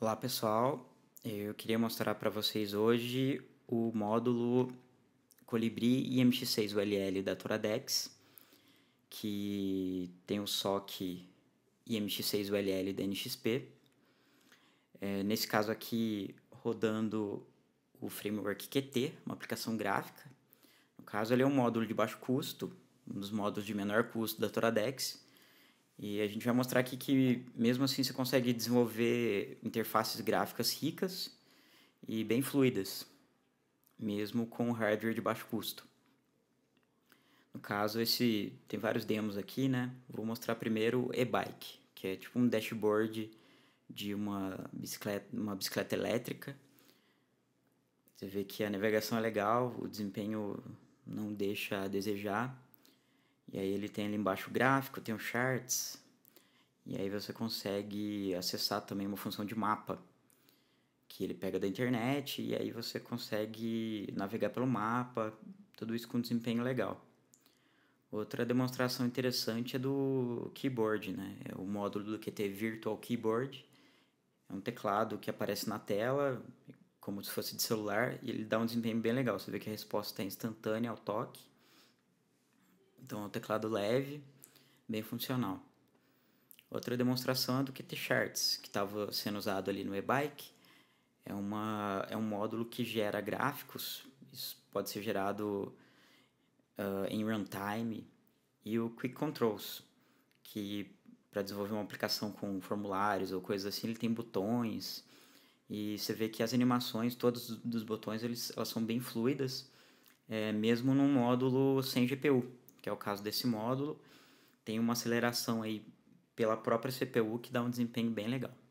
Olá pessoal, eu queria mostrar para vocês hoje o módulo Colibri IMX6 ULL da Toradex, que tem o SOC IMX6 ULL da NXP. É, nesse caso aqui, rodando o framework QT, uma aplicação gráfica. No caso, ele é um módulo de baixo custo, um dos módulos de menor custo da Toradex, e a gente vai mostrar aqui que, mesmo assim, você consegue desenvolver interfaces gráficas ricas e bem fluidas, mesmo com hardware de baixo custo. No caso, esse tem vários demos aqui, né? Vou mostrar primeiro o e-bike, que é tipo um dashboard de uma bicicleta, uma bicicleta elétrica. Você vê que a navegação é legal, o desempenho não deixa a desejar e aí ele tem ali embaixo o gráfico, tem os charts. E aí você consegue acessar também uma função de mapa que ele pega da internet e aí você consegue navegar pelo mapa, tudo isso com desempenho legal. Outra demonstração interessante é do keyboard, né? É o módulo do QT Virtual Keyboard. É um teclado que aparece na tela, como se fosse de celular, e ele dá um desempenho bem legal. Você vê que a resposta é instantânea ao toque. Então, é um teclado leve, bem funcional. Outra demonstração é do QT Charts, que estava sendo usado ali no e-bike. É, uma, é um módulo que gera gráficos, isso pode ser gerado uh, em runtime, e o Quick Controls, que para desenvolver uma aplicação com formulários ou coisas assim, ele tem botões, e você vê que as animações, todos dos botões, eles, elas são bem fluidas, é, mesmo num módulo sem GPU que é o caso desse módulo, tem uma aceleração aí pela própria CPU que dá um desempenho bem legal.